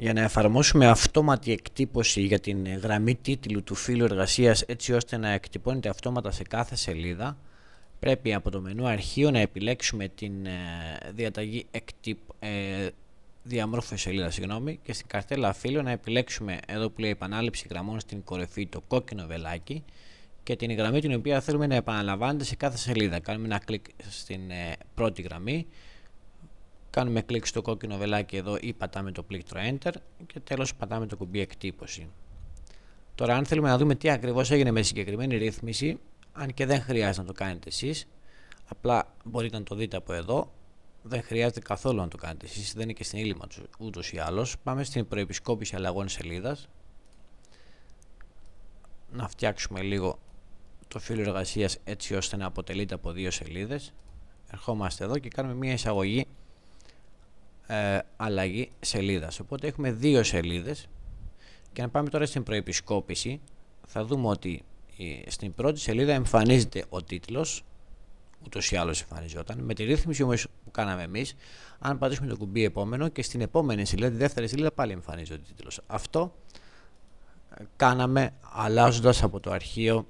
για να εφαρμόσουμε αυτόματη εκτύπωση για την γραμμή τίτλου του φύλου εργασίας έτσι ώστε να εκτυπώνεται αυτόματα σε κάθε σελίδα, πρέπει από το μενού αρχείο να επιλέξουμε την ε, διαταγή εκτυπ, ε, διαμόρφωση σελίδας συγγνώμη, και στην καρτέλα φύλου να επιλέξουμε εδώ που λέει επανάληψη γραμμών στην κορυφή το κόκκινο βελάκι και την γραμμή την οποία θέλουμε να επαναλαμβάνεται σε κάθε σελίδα. Κάνουμε ένα κλικ στην ε, πρώτη γραμμή Κάνουμε κλικ στο κόκκινο βελάκι εδώ ή πατάμε το πλήκτρο Enter και τέλος πατάμε το κουμπί εκτύπωση. Τώρα αν θέλουμε να δούμε τι ακριβώς έγινε με συγκεκριμένη ρύθμιση, αν και δεν χρειάζεται να το κάνετε εσείς, απλά μπορείτε να το δείτε από εδώ, δεν χρειάζεται καθόλου να το κάνετε εσείς, δεν είναι και στην ύλη τους ούτως ή άλλως. Πάμε στην προεπισκόπηση αλλαγών σελίδας. Να φτιάξουμε λίγο το φύλλο εργασίας έτσι ώστε να αποτελείται από δύο σελίδες. Ερχόμαστε εδώ και κάνουμε μια εισαγωγή ε, αλλαγή σελίδας. Οπότε έχουμε δύο σελίδες και να πάμε τώρα στην προεπισκόπηση θα δούμε ότι ε, στην πρώτη σελίδα εμφανίζεται ο τίτλος ούτως ή άλλως εμφανιζόταν. Με τη ρύθμιση όμως που κάναμε εμείς, αν πατήσουμε το κουμπί επόμενο και στην επόμενη σελίδα, τη δεύτερη σελίδα πάλι εμφανίζεται ο τίτλος. Αυτό κάναμε αλλάζοντας από το αρχείο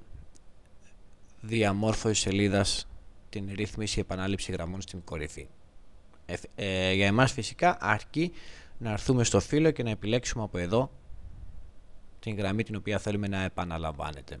διαμόρφωση σελίδας την ρύθμιση επανάληψη γραμμών στην κορυφή. Ε, για εμάς φυσικά αρκεί να έρθουμε στο φύλλο και να επιλέξουμε από εδώ την γραμμή την οποία θέλουμε να επαναλαμβάνεται.